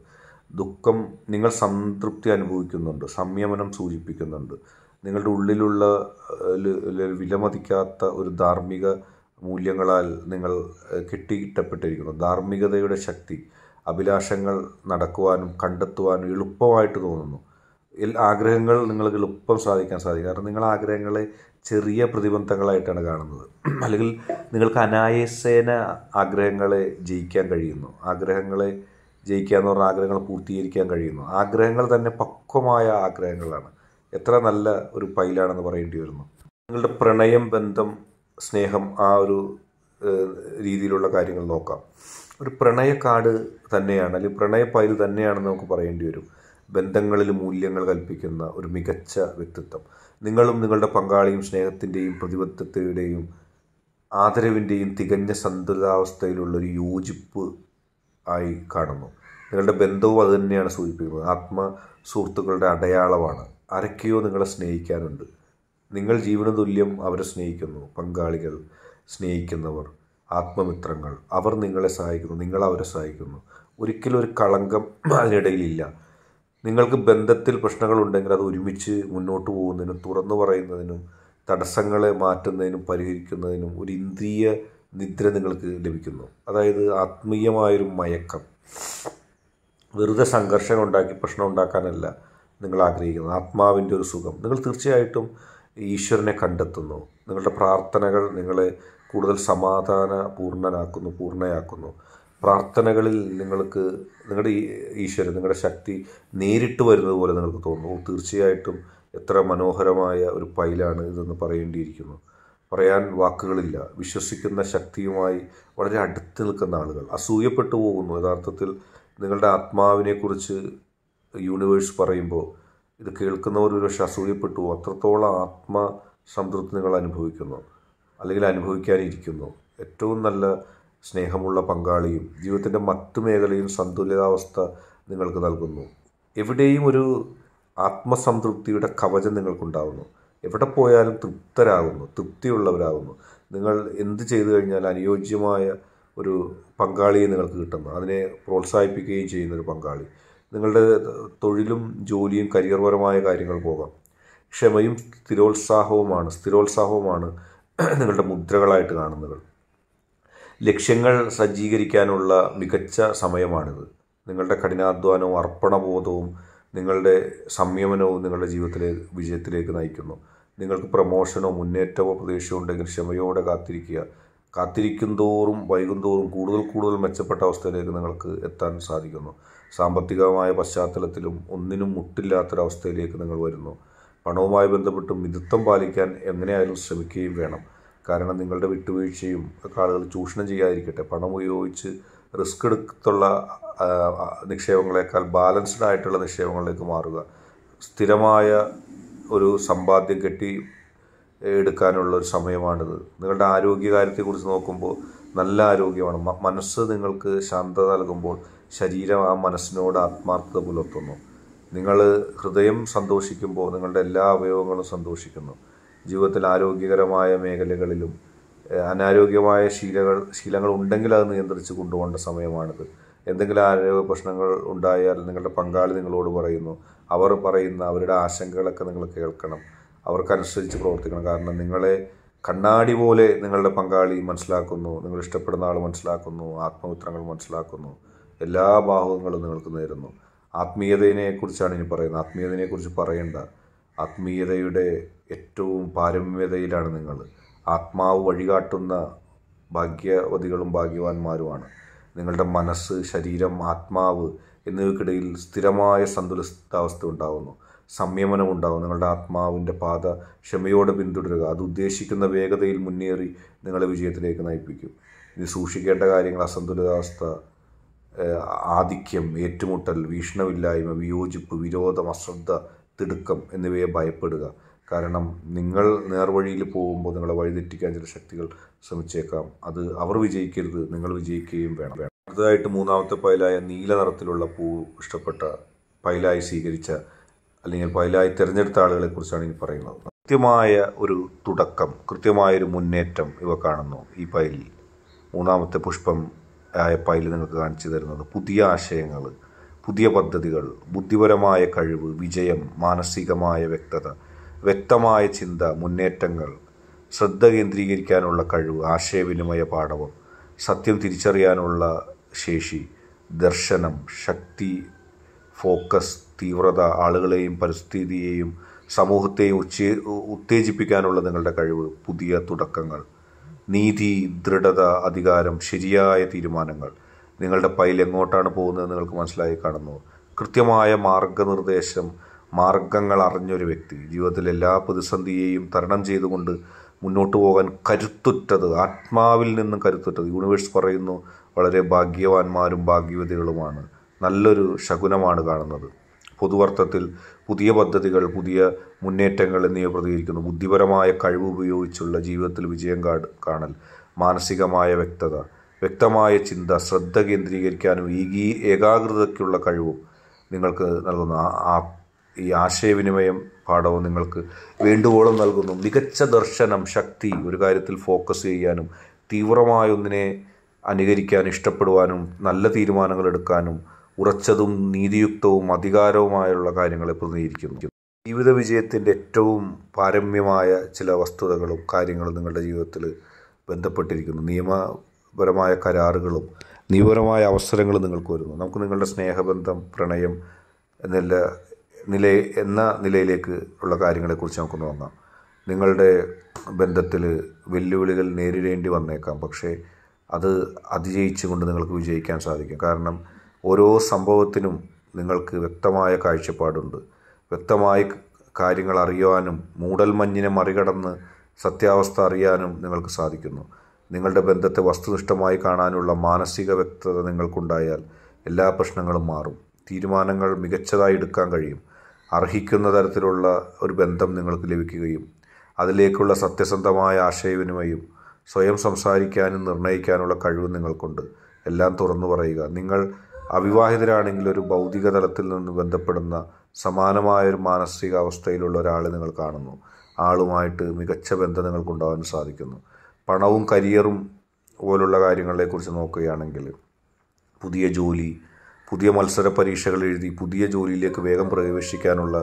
ദുഃഖം നിങ്ങൾ സംതൃപ്തി അനുഭവിക്കുന്നുണ്ട് സംയമനം സൂചിപ്പിക്കുന്നുണ്ട് നിങ്ങളുടെ ഉള്ളിലുള്ള വിലമതിക്കാത്ത ഒരു ധാർമ്മിക മൂല്യങ്ങളാൽ നിങ്ങൾ കെട്ടിയിട്ടപ്പെട്ടിരിക്കുന്നു ധാർമ്മികതയുടെ ശക്തി അഭിലാഷങ്ങൾ നടക്കുവാനും കണ്ടെത്തുവാനും എളുപ്പമായിട്ട് തോന്നുന്നു ആഗ്രഹങ്ങൾ നിങ്ങൾക്ക് എളുപ്പം സാധിക്കാൻ സാധിക്കും കാരണം നിങ്ങൾ ആഗ്രഹങ്ങളെ ചെറിയ പ്രതിബന്ധങ്ങളായിട്ടാണ് കാണുന്നത് അല്ലെങ്കിൽ നിങ്ങൾക്ക് അനായസേന ആഗ്രഹങ്ങളെ ജയിക്കാൻ കഴിയുന്നു ആഗ്രഹങ്ങളെ ജയിക്കുക എന്ന് പറഞ്ഞാൽ ആഗ്രഹങ്ങൾ പൂർത്തീകരിക്കാൻ കഴിയുന്നു ആഗ്രഹങ്ങൾ തന്നെ പക്വമായ ആഗ്രഹങ്ങളാണ് എത്ര നല്ല ഒരു പൈലാണെന്ന് പറയേണ്ടി വരുന്നു നിങ്ങളുടെ പ്രണയം ബന്ധം സ്നേഹം ആ ഒരു രീതിയിലുള്ള കാര്യങ്ങൾ നോക്കാം ഒരു പ്രണയക്കാട് തന്നെയാണ് അല്ലെങ്കിൽ പൈൽ തന്നെയാണെന്ന് നമുക്ക് പറയേണ്ടി വരും ബന്ധങ്ങളിൽ മൂല്യങ്ങൾ കൽപ്പിക്കുന്ന ഒരു മികച്ച വ്യക്തിത്വം നിങ്ങളും നിങ്ങളുടെ പങ്കാളിയും സ്നേഹത്തിൻ്റെയും പ്രതിബദ്ധതയുടെയും ആദരവിൻ്റെയും തികഞ്ഞ ഒരു യോജിപ്പ് ആയി കാണുന്നു നിങ്ങളുടെ ബന്ധവും അത് തന്നെയാണ് സൂചിപ്പിക്കുന്നത് ആത്മ സുഹൃത്തുക്കളുടെ അടയാളമാണ് ആരൊക്കെയോ നിങ്ങളെ സ്നേഹിക്കാനുണ്ട് നിങ്ങൾ ജീവന തുല്യം അവരെ സ്നേഹിക്കുന്നു പങ്കാളികൾ സ്നേഹിക്കുന്നവർ ആത്മമിത്രങ്ങൾ അവർ നിങ്ങളെ സഹായിക്കുന്നു നിങ്ങൾ അവരെ സഹായിക്കുന്നു ഒരിക്കലും ഒരു കളങ്കം അതിനിടയിലില്ല നിങ്ങൾക്ക് ബന്ധത്തിൽ പ്രശ്നങ്ങളുണ്ടെങ്കിൽ അത് ഒരുമിച്ച് മുന്നോട്ട് പോകുന്നതിനും തുറന്നു പറയുന്നതിനും തടസ്സങ്ങളെ മാറ്റുന്നതിനും പരിഹരിക്കുന്നതിനും ഒരു ഇന്ദ്രിയ നിദ്ര നിങ്ങൾക്ക് ലഭിക്കുന്നു അതായത് ആത്മീയമായൊരു മയക്കം വെറുതെ സംഘർഷം ഉണ്ടാക്കി പ്രശ്നം ഉണ്ടാക്കാനല്ല നിങ്ങൾ ആഗ്രഹിക്കുന്നത് ആത്മാവിൻ്റെ ഒരു സുഖം നിങ്ങൾ തീർച്ചയായിട്ടും ഈശ്വരനെ കണ്ടെത്തുന്നു നിങ്ങളുടെ പ്രാർത്ഥനകൾ നിങ്ങളെ കൂടുതൽ സമാധാനപൂർണ്ണനാക്കുന്നു പൂർണ്ണയാക്കുന്നു പ്രാർത്ഥനകളിൽ നിങ്ങൾക്ക് നിങ്ങളുടെ ഈശ്വരൻ നിങ്ങളുടെ ശക്തി നേരിട്ട് വരുന്നത് പോലെ നിങ്ങൾക്ക് തോന്നുന്നു തീർച്ചയായിട്ടും എത്ര മനോഹരമായ ഒരു പൈലാണ് ഇതെന്ന് പറയേണ്ടിയിരിക്കുന്നു പറയാൻ വാക്കുകളില്ല വിശ്വസിക്കുന്ന ശക്തിയുമായി വളരെ അടുത്ത് നിൽക്കുന്ന ആളുകൾ അസൂയപ്പെട്ടു പോകുന്നു യഥാർത്ഥത്തിൽ നിങ്ങളുടെ ആത്മാവിനെക്കുറിച്ച് യൂണിവേഴ്സ് പറയുമ്പോൾ ഇത് കേൾക്കുന്നവർ ഒരുപക്ഷെ അസൂയപ്പെട്ടു അത്രത്തോളം ആത്മ സംതൃപ്തി നിങ്ങൾ അനുഭവിക്കുന്നു അല്ലെങ്കിൽ അനുഭവിക്കാനിരിക്കുന്നു ഏറ്റവും നല്ല സ്നേഹമുള്ള പങ്കാളിയും ജീവിതത്തിൻ്റെ മറ്റു മേഖലയും സന്തുലിതാവസ്ഥ നിങ്ങൾക്ക് നൽകുന്നു എവിടെയും ഒരു ആത്മസംതൃപ്തിയുടെ കവചം നിങ്ങൾക്കുണ്ടാകുന്നു എവിടെ പോയാലും തൃപ്തരാകുന്നു തൃപ്തിയുള്ളവരാകുന്നു നിങ്ങൾ എന്ത് ചെയ്തു കഴിഞ്ഞാൽ അനുയോജ്യമായ ഒരു പങ്കാളിയെ നിങ്ങൾക്ക് കിട്ടുന്നു അതിനെ പ്രോത്സാഹിപ്പിക്കുകയും ചെയ്യുന്ന ഒരു പങ്കാളി നിങ്ങളുടെ തൊഴിലും ജോലിയും കരിയർപരമായ കാര്യങ്ങൾ പോകാം ക്ഷമയും സ്ഥിരോത്സാഹവുമാണ് സ്ഥിരോത്സാഹവുമാണ് നിങ്ങളുടെ മുദ്രകളായിട്ട് കാണുന്നത് ലക്ഷ്യങ്ങൾ സജ്ജീകരിക്കാനുള്ള മികച്ച സമയമാണിത് നിങ്ങളുടെ കഠിനാധ്വാനവും അർപ്പണബോധവും നിങ്ങളുടെ സംയമനവും നിങ്ങളുടെ ജീവിതത്തിലെ വിജയത്തിലേക്ക് നയിക്കുന്നു നിങ്ങൾക്ക് പ്രമോഷനോ മുന്നേറ്റമോ പ്രതീക്ഷയോ ഉണ്ടെങ്കിൽ ക്ഷമയോടെ കാത്തിരിക്കുക കാത്തിരിക്കുന്തോറും വൈകുന്തോറും കൂടുതൽ കൂടുതൽ മെച്ചപ്പെട്ട അവസ്ഥയിലേക്ക് നിങ്ങൾക്ക് എത്താൻ സാധിക്കുന്നു സാമ്പത്തികമായ പശ്ചാത്തലത്തിലും ഒന്നിനും മുട്ടില്ലാത്തൊരവസ്ഥയിലേക്ക് നിങ്ങൾ വരുന്നു പണവുമായി ബന്ധപ്പെട്ട് മിതത്വം പാലിക്കാൻ എങ്ങനെയായാലും ശ്രമിക്കുകയും വേണം കാരണം നിങ്ങളുടെ വിട്ടുവീഴ്ചയും ഒക്കെ ആളുകൾ ചൂഷണം ചെയ്യാതിരിക്കട്ടെ പണം ഉപയോഗിച്ച് റിസ്ക് എടുത്തുള്ള നിക്ഷേപങ്ങളെക്കാൾ ബാലൻസ്ഡ് ആയിട്ടുള്ള നിക്ഷേപങ്ങളിലേക്ക് മാറുക സ്ഥിരമായ ഒരു സമ്പാദ്യം കെട്ടി എടുക്കാനുള്ള ഒരു സമയമാണിത് നിങ്ങളുടെ ആരോഗ്യകാര്യത്തെക്കുറിച്ച് നോക്കുമ്പോൾ നല്ല ആരോഗ്യമാണ് മനസ്സ് നിങ്ങൾക്ക് ശാന്തത നൽകുമ്പോൾ ശരീരം ആ മനസ്സിനോട് ആത്മാർത്ഥത പുലർത്തുന്നു നിങ്ങൾ ഹൃദയം സന്തോഷിക്കുമ്പോൾ നിങ്ങളുടെ എല്ലാ അവയവങ്ങളും സന്തോഷിക്കുന്നു ജീവിതത്തിൽ ആരോഗ്യകരമായ മേഖലകളിലും അനാരോഗ്യമായ ശീലകൾ ശീലങ്ങൾ ഉണ്ടെങ്കിൽ അത് നിയന്ത്രിച്ച് കൊണ്ടുപോകേണ്ട സമയമാണിത് എന്തെങ്കിലും ആരോഗ്യ പ്രശ്നങ്ങൾ ഉണ്ടായാൽ നിങ്ങളുടെ പങ്കാളി നിങ്ങളോട് പറയുന്നു അവർ പറയുന്ന അവരുടെ ആശങ്കകളൊക്കെ നിങ്ങൾ കേൾക്കണം അവർക്കനുസരിച്ച് പ്രവർത്തിക്കണം കാരണം നിങ്ങളെ കണ്ണാടി പോലെ നിങ്ങളുടെ പങ്കാളി മനസ്സിലാക്കുന്നു നിങ്ങൾ ഇഷ്ടപ്പെടുന്ന ആൾ മനസ്സിലാക്കുന്നു ആത്മമിത്രങ്ങൾ മനസ്സിലാക്കുന്നു എല്ലാ ഭാഗങ്ങളും നിങ്ങൾക്ക് നേരുന്നു ആത്മീയതയെ കുറിച്ചാണ് ഇനി പറയുന്നത് ആത്മീയതയെ കുറിച്ച് പറയേണ്ട ആത്മീയതയുടെ ഏറ്റവും പാരമ്യതയിലാണ് നിങ്ങൾ ആത്മാവ് വഴികാട്ടുന്ന ഭാഗ്യവതികളും ഭാഗ്യവാന്മാരുമാണ് നിങ്ങളുടെ മനസ്സ് ശരീരം ആത്മാവ് എന്നിവയ്ക്കിടയിൽ സ്ഥിരമായ സന്തുലിതാവസ്ഥ ഉണ്ടാകുന്നു സംയമനം ഉണ്ടാകും നിങ്ങളുടെ ആത്മാവിൻ്റെ പാത ക്ഷമയോടെ പിന്തുടരുക അത് ഉദ്ദേശിക്കുന്ന വേഗതയിൽ മുന്നേറി നിങ്ങളെ വിജയത്തിലേക്ക് നയിപ്പിക്കും ഇനി സൂക്ഷിക്കേണ്ട കാര്യങ്ങൾ അസന്തുലിതാവസ്ഥ ആധിക്യം ഏറ്റുമുട്ടൽ വീക്ഷണമില്ലായ്മ വിയോജിപ്പ് വിരോധം അശ്രദ്ധ തിടുക്കം എന്നിവയെ ഭയപ്പെടുക കാരണം നിങ്ങൾ നേർവഴിയിൽ പോകുമ്പോൾ നിങ്ങളെ വഴിതെറ്റിക്കാൻ ചില ശക്തികൾ ശ്രമിച്ചേക്കാം അത് അവർ വിജയിക്കരുത് നിങ്ങൾ വിജയിക്കുകയും വേണം വേണം അടുത്തതായിട്ട് മൂന്നാമത്തെ പൈലായ നീല നിറത്തിലുള്ള പൂ ഇഷ്ടപ്പെട്ട പൈലായി സ്വീകരിച്ച അല്ലെങ്കിൽ പൈലായി തിരഞ്ഞെടുത്ത ആളുകളെ കുറിച്ചാണ് ഇനി പറയുന്നത് കൃത്യമായ ഒരു തുടക്കം കൃത്യമായൊരു മുന്നേറ്റം ഇവ കാണുന്നു ഈ പൈലിൽ മൂന്നാമത്തെ പുഷ്പം ആയ പൈൽ നിങ്ങൾക്ക് കാണിച്ചു തരുന്നത് പുതിയ ആശയങ്ങൾ പുതിയ പദ്ധതികൾ ബുദ്ധിപരമായ കഴിവ് വിജയം മാനസികമായ വ്യക്തത വ്യക്തമായ ചിന്ത മുന്നേറ്റങ്ങൾ ശ്രദ്ധ കേന്ദ്രീകരിക്കാനുള്ള കഴിവ് ആശയവിനിമയ പാഠവും സത്യം തിരിച്ചറിയാനുള്ള ശേഷി ദർശനം ശക്തി ഫോക്കസ് തീവ്രത ആളുകളെയും പരിസ്ഥിതിയെയും സമൂഹത്തെയും ഉച്ചേ ഉത്തേജിപ്പിക്കാനുള്ള നിങ്ങളുടെ കഴിവ് പുതിയ തുടക്കങ്ങൾ നീതി ദൃഢത അധികാരം ശരിയായ തീരുമാനങ്ങൾ നിങ്ങളുടെ പൈൽ എങ്ങോട്ടാണ് പോകുന്നത് നിങ്ങൾക്ക് മനസ്സിലായി കാണുന്നു കൃത്യമായ മാർഗനിർദ്ദേശം മാർഗങ്ങൾ അറിഞ്ഞൊരു വ്യക്തി ജീവിതത്തിലെ എല്ലാ പ്രതിസന്ധിയെയും തരണം ചെയ്തുകൊണ്ട് മുന്നോട്ട് പോകാൻ കരുത്തുറ്റത് ആത്മാവിൽ നിന്നും കരുത്തുറ്റത് യൂണിവേഴ്സ് പറയുന്നു വളരെ ഭാഗ്യവാന്മാരും ഭാഗ്യവതികളുമാണ് നല്ലൊരു ശകുനമാണ് കാണുന്നത് പൊതുവർത്ഥത്തിൽ പുതിയ പദ്ധതികൾ പുതിയ മുന്നേറ്റങ്ങൾ എന്നിവ പ്രതികരിക്കുന്നു ബുദ്ധിപരമായ കഴിവ് ഉപയോഗിച്ചുള്ള ജീവിതത്തിൽ വിജയം കാണൽ മാനസികമായ വ്യക്തത വ്യക്തമായ ചിന്ത ശ്രദ്ധ കേന്ദ്രീകരിക്കാനും ഏകീ ഏകാഗ്രതയ്ക്കുള്ള കഴിവും നിങ്ങൾക്ക് നൽകുന്ന ഈ ആശയവിനിമയം പാഠവും നിങ്ങൾക്ക് വേണ്ടുവോളം നൽകുന്നു മികച്ച ദർശനം ശക്തി ഒരു കാര്യത്തിൽ ഫോക്കസ് ചെയ്യാനും തീവ്രമായൊന്നിനെ ഒന്നിനെ അനുകരിക്കാൻ ഇഷ്ടപ്പെടുവാനും നല്ല തീരുമാനങ്ങൾ എടുക്കാനും ഉറച്ചതും നീതിയുക്തവും അധികാരവുമായുള്ള കാര്യങ്ങളെ പ്രതിനിധീകരിക്കുന്നു ജീവിത വിജയത്തിൻ്റെ ഏറ്റവും പാരമ്യമായ ചില വസ്തുതകളും കാര്യങ്ങളും നിങ്ങളുടെ ജീവിതത്തിൽ ബന്ധപ്പെട്ടിരിക്കുന്നു നിയമപരമായ കരാറുകളും നിയമപരമായ അവസരങ്ങളും നിങ്ങൾക്ക് വരുന്നു നമുക്ക് നിങ്ങളുടെ സ്നേഹബന്ധം പ്രണയം എന്നല്ല നില എന്ന നിലയിലേക്ക് ഉള്ള കാര്യങ്ങളെക്കുറിച്ച് നമുക്ക് നോക്കാം നിങ്ങളുടെ ബന്ധത്തിൽ വെല്ലുവിളികൾ നേരിടേണ്ടി വന്നേക്കാം പക്ഷേ അത് അതിജയിച്ചുകൊണ്ട് നിങ്ങൾക്ക് വിജയിക്കാൻ സാധിക്കും കാരണം ഓരോ സംഭവത്തിനും നിങ്ങൾക്ക് വ്യക്തമായ കാഴ്ചപ്പാടുണ്ട് വ്യക്തമായി കാര്യങ്ങൾ അറിയുവാനും മൂടൽമഞ്ഞിനെ മറികടന്ന് സത്യാവസ്ഥ അറിയാനും നിങ്ങൾക്ക് സാധിക്കുന്നു നിങ്ങളുടെ ബന്ധത്തെ വസ്തുനിഷ്ഠമായി കാണാനുള്ള മാനസിക വ്യക്തത നിങ്ങൾക്കുണ്ടായാൽ എല്ലാ പ്രശ്നങ്ങളും മാറും തീരുമാനങ്ങൾ മികച്ചതായി എടുക്കാൻ കഴിയും അർഹിക്കുന്ന തരത്തിലുള്ള ഒരു ബന്ധം നിങ്ങൾക്ക് ലഭിക്കുകയും അതിലേക്കുള്ള സത്യസന്ധമായ ആശയവിനിമയം സ്വയം സംസാരിക്കാനും നിർണ്ണയിക്കാനുള്ള കഴിവ് നിങ്ങൾക്കുണ്ട് എല്ലാം തുറന്നു പറയുക നിങ്ങൾ അവിവാഹിതരാണെങ്കിൽ ഒരു ഭൗതിക തലത്തിൽ നിന്ന് ബന്ധപ്പെടുന്ന സമാനമായ ഒരു മാനസികാവസ്ഥയിലുള്ള ഒരാളെ നിങ്ങൾ കാണുന്നു ആളുമായിട്ട് മികച്ച ബന്ധം നിങ്ങൾക്കുണ്ടാകാൻ സാധിക്കുന്നു പണവും കരിയറും പോലുള്ള കാര്യങ്ങളെക്കുറിച്ച് നോക്കുകയാണെങ്കിൽ പുതിയ ജോലി പുതിയ മത്സര പരീക്ഷകൾ എഴുതി പുതിയ ജോലിയിലേക്ക് വേഗം പ്രവേശിക്കാനുള്ള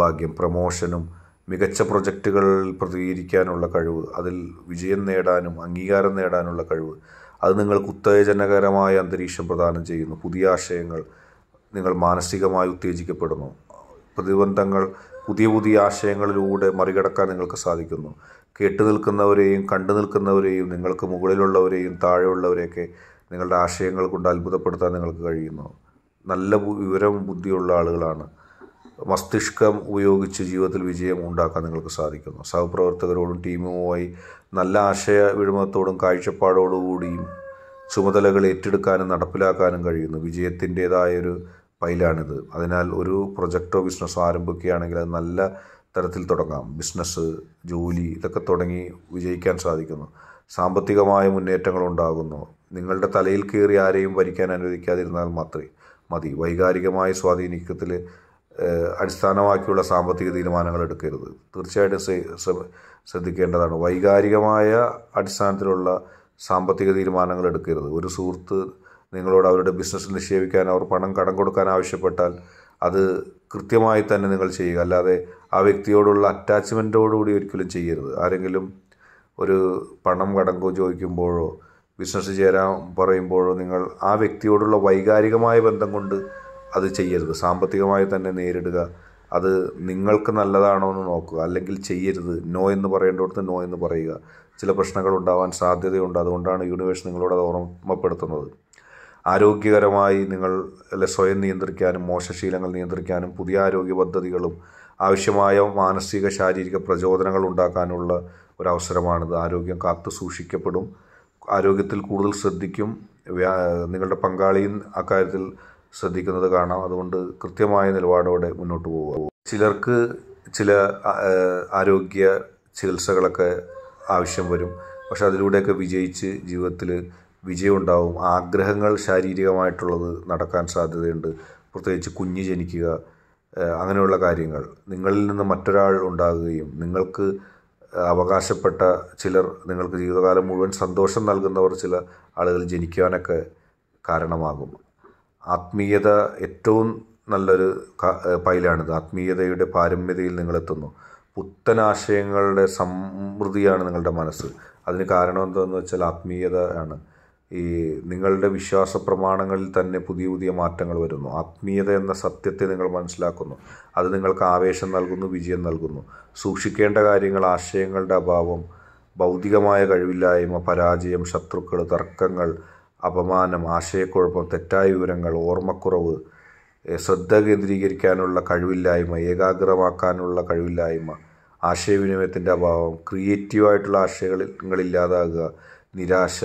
ഭാഗ്യം പ്രമോഷനും മികച്ച പ്രൊജക്റ്റുകൾ പ്രതികരിക്കാനുള്ള കഴിവ് അതിൽ വിജയം നേടാനും അംഗീകാരം നേടാനുള്ള കഴിവ് അത് നിങ്ങൾക്ക് ഉത്തേജനകരമായ അന്തരീക്ഷം പ്രദാനം ചെയ്യുന്നു പുതിയ ആശയങ്ങൾ നിങ്ങൾ മാനസികമായി ഉത്തേജിക്കപ്പെടുന്നു പ്രതിബന്ധങ്ങൾ പുതിയ പുതിയ ആശയങ്ങളിലൂടെ മറികടക്കാൻ നിങ്ങൾക്ക് സാധിക്കുന്നു കേട്ടു നിൽക്കുന്നവരെയും കണ്ടു നിൽക്കുന്നവരെയും നിങ്ങൾക്ക് മുകളിലുള്ളവരെയും താഴെയുള്ളവരെയൊക്കെ നിങ്ങളുടെ ആശയങ്ങൾ കൊണ്ട് അത്ഭുതപ്പെടുത്താൻ നിങ്ങൾക്ക് കഴിയുന്നു നല്ല വിവരവും ബുദ്ധിയുള്ള ആളുകളാണ് മസ്തിഷ്കം ഉപയോഗിച്ച് ജീവിതത്തിൽ വിജയം ഉണ്ടാക്കാൻ നിങ്ങൾക്ക് സാധിക്കുന്നു സഹപ്രവർത്തകരോടും ടീമുമായി നല്ല ആശയ വിഴുമത്തോടും കാഴ്ചപ്പാടോടുകൂടിയും ചുമതലകൾ ഏറ്റെടുക്കാനും നടപ്പിലാക്കാനും കഴിയുന്നു വിജയത്തിൻ്റേതായൊരു പൈലാണിത് അതിനാൽ ഒരു പ്രൊജക്റ്റോ ബിസിനസ്സോ ആരംഭിക്കുകയാണെങ്കിൽ അത് നല്ല തരത്തിൽ തുടങ്ങാം ബിസിനസ് ജോലി ഇതൊക്കെ തുടങ്ങി വിജയിക്കാൻ സാധിക്കുന്നു സാമ്പത്തികമായ മുന്നേറ്റങ്ങൾ ഉണ്ടാകുന്നു നിങ്ങളുടെ തലയിൽ കയറി ആരെയും ഭരിക്കാൻ അനുവദിക്കാതിരുന്നാൽ മാത്രമേ മതി വൈകാരികമായ സ്വാധീനിക്കത്തിൽ അടിസ്ഥാനമാക്കിയുള്ള സാമ്പത്തിക തീരുമാനങ്ങൾ എടുക്കരുത് തീർച്ചയായിട്ടും ശ്രദ്ധിക്കേണ്ടതാണ് വൈകാരികമായ അടിസ്ഥാനത്തിലുള്ള സാമ്പത്തിക തീരുമാനങ്ങൾ എടുക്കരുത് ഒരു സുഹൃത്ത് നിങ്ങളോട് അവരുടെ ബിസിനസ് നിക്ഷേപിക്കാൻ അവർ പണം കടം കൊടുക്കാൻ ആവശ്യപ്പെട്ടാൽ അത് കൃത്യമായി തന്നെ നിങ്ങൾ ചെയ്യുക അല്ലാതെ ആ വ്യക്തിയോടുള്ള അറ്റാച്ച്മെൻറ്റോടുകൂടി ഒരിക്കലും ചെയ്യരുത് ആരെങ്കിലും ഒരു പണം കടങ്കോ ചോദിക്കുമ്പോഴോ ബിസിനസ് ചേരാൻ പറയുമ്പോഴോ നിങ്ങൾ ആ വ്യക്തിയോടുള്ള വൈകാരികമായ ബന്ധം കൊണ്ട് അത് ചെയ്യരുത് സാമ്പത്തികമായി തന്നെ നേരിടുക അത് നിങ്ങൾക്ക് നല്ലതാണോ എന്ന് നോക്കുക അല്ലെങ്കിൽ ചെയ്യരുത് നോ എന്ന് പറയേണ്ടടുത്ത് നോ എന്ന് പറയുക ചില പ്രശ്നങ്ങൾ ഉണ്ടാവാൻ സാധ്യതയുണ്ട് അതുകൊണ്ടാണ് യൂണിവേഴ്സ് നിങ്ങളോട് അത് ഓർമ്മപ്പെടുത്തുന്നത് ആരോഗ്യകരമായി നിങ്ങൾ സ്വയം നിയന്ത്രിക്കാനും മോശശീലങ്ങൾ നിയന്ത്രിക്കാനും പുതിയ ആരോഗ്യ പദ്ധതികളും ആവശ്യമായ മാനസിക ശാരീരിക പ്രചോദനങ്ങൾ ഉണ്ടാക്കാനുള്ള ഒരവസരമാണിത് ആരോഗ്യം കാത്തു സൂക്ഷിക്കപ്പെടും ആരോഗ്യത്തിൽ കൂടുതൽ ശ്രദ്ധിക്കും നിങ്ങളുടെ പങ്കാളിയും അക്കാര്യത്തിൽ ശ്രദ്ധിക്കുന്നത് കാണാം അതുകൊണ്ട് കൃത്യമായ നിലപാടോടെ മുന്നോട്ട് പോവുക ചിലർക്ക് ചില ആരോഗ്യ ചികിത്സകളൊക്കെ ആവശ്യം വരും പക്ഷെ അതിലൂടെയൊക്കെ വിജയിച്ച് ജീവിതത്തിൽ വിജയമുണ്ടാവും ആഗ്രഹങ്ങൾ ശാരീരികമായിട്ടുള്ളത് നടക്കാൻ സാധ്യതയുണ്ട് പ്രത്യേകിച്ച് കുഞ്ഞ് ജനിക്കുക അങ്ങനെയുള്ള കാര്യങ്ങൾ നിങ്ങളിൽ നിന്ന് മറ്റൊരാൾ ഉണ്ടാകുകയും നിങ്ങൾക്ക് അവകാശപ്പെട്ട ചിലർ നിങ്ങൾക്ക് ജീവിതകാലം മുഴുവൻ സന്തോഷം നൽകുന്നവർ ചില ആളുകൾ ജനിക്കുവാനൊക്കെ കാരണമാകും ആത്മീയത ഏറ്റവും നല്ലൊരു പൈലാണിത് ആത്മീയതയുടെ പാരമ്യതയിൽ നിങ്ങളെത്തുന്നു പുത്തനാശയങ്ങളുടെ സമൃദ്ധിയാണ് നിങ്ങളുടെ മനസ്സ് അതിന് കാരണം എന്താണെന്ന് വെച്ചാൽ ആത്മീയത ആണ് ഈ നിങ്ങളുടെ വിശ്വാസ പ്രമാണങ്ങളിൽ തന്നെ പുതിയ പുതിയ മാറ്റങ്ങൾ വരുന്നു ആത്മീയത എന്ന സത്യത്തെ നിങ്ങൾ മനസ്സിലാക്കുന്നു അത് നിങ്ങൾക്ക് ആവേശം നൽകുന്നു വിജയം നൽകുന്നു സൂക്ഷിക്കേണ്ട കാര്യങ്ങൾ ആശയങ്ങളുടെ അഭാവം ഭൗതികമായ കഴിവില്ലായ്മ പരാജയം ശത്രുക്കൾ തർക്കങ്ങൾ അപമാനം ആശയക്കുഴപ്പം തെറ്റായ വിവരങ്ങൾ ഓർമ്മക്കുറവ് ശ്രദ്ധ കേന്ദ്രീകരിക്കാനുള്ള കഴിവില്ലായ്മ ഏകാഗ്രമാക്കാനുള്ള കഴിവില്ലായ്മ ആശയവിനിമയത്തിൻ്റെ അഭാവം ക്രിയേറ്റീവായിട്ടുള്ള ആശയങ്ങളിൽ നിങ്ങളില്ലാതാകുക നിരാശ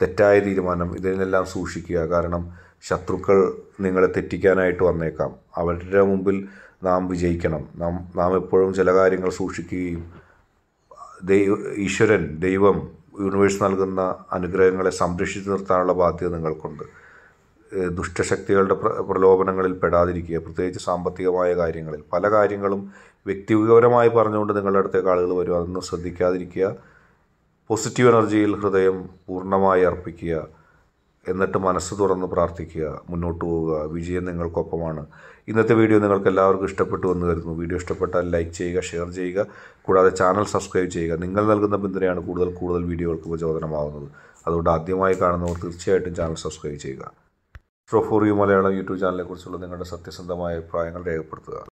തെറ്റായ തീരുമാനം ഇതിനെല്ലാം സൂക്ഷിക്കുക കാരണം ശത്രുക്കൾ നിങ്ങളെ തെറ്റിക്കാനായിട്ട് വന്നേക്കാം അവരുടെ മുമ്പിൽ നാം വിജയിക്കണം നാം നാം എപ്പോഴും ചില കാര്യങ്ങൾ സൂക്ഷിക്കുകയും ദൈവ ഈശ്വരൻ ദൈവം യൂണിവേഴ്സ് നൽകുന്ന അനുഗ്രഹങ്ങളെ സംരക്ഷിച്ചു നിർത്താനുള്ള ബാധ്യത നിങ്ങൾക്കുണ്ട് ദുഷ്ടശക്തികളുടെ പ്രലോഭനങ്ങളിൽ പെടാതിരിക്കുക പ്രത്യേകിച്ച് സാമ്പത്തികമായ കാര്യങ്ങളിൽ പല കാര്യങ്ങളും വ്യക്തിപരമായി പറഞ്ഞുകൊണ്ട് നിങ്ങളുടെ അടുത്തേക്ക് ആളുകൾ വരും അതൊന്നും ശ്രദ്ധിക്കാതിരിക്കുക പോസിറ്റീവ് എനർജിയിൽ ഹൃദയം പൂർണ്ണമായി അർപ്പിക്കുക എന്നിട്ട് മനസ്സ് തുറന്ന് പ്രാർത്ഥിക്കുക മുന്നോട്ട് പോവുക വിജയം നിങ്ങൾക്കൊപ്പമാണ് ഇന്നത്തെ വീഡിയോ നിങ്ങൾക്ക് എല്ലാവർക്കും ഇഷ്ടപ്പെട്ടു എന്ന് കരുതുന്നു വീഡിയോ ഇഷ്ടപ്പെട്ടാൽ ലൈക്ക് ചെയ്യുക ഷെയർ ചെയ്യുക കൂടാതെ ചാനൽ സബ്സ്ക്രൈബ് ചെയ്യുക നിങ്ങൾ നൽകുന്ന പിന്തുണയാണ് കൂടുതൽ കൂടുതൽ വീഡിയോകൾക്ക് പ്രചോദനമാകുന്നത് അതുകൊണ്ട് ആദ്യമായി കാണുന്നവർ തീർച്ചയായിട്ടും ചാനൽ സബ്സ്ക്രൈബ് ചെയ്യുക യു മലയാളം യൂട്യൂബ് ചാനലിനെക്കുറിച്ചുള്ള നിങ്ങളുടെ സത്യസന്ധമായ അഭിപ്രായങ്ങൾ രേഖപ്പെടുത്തുക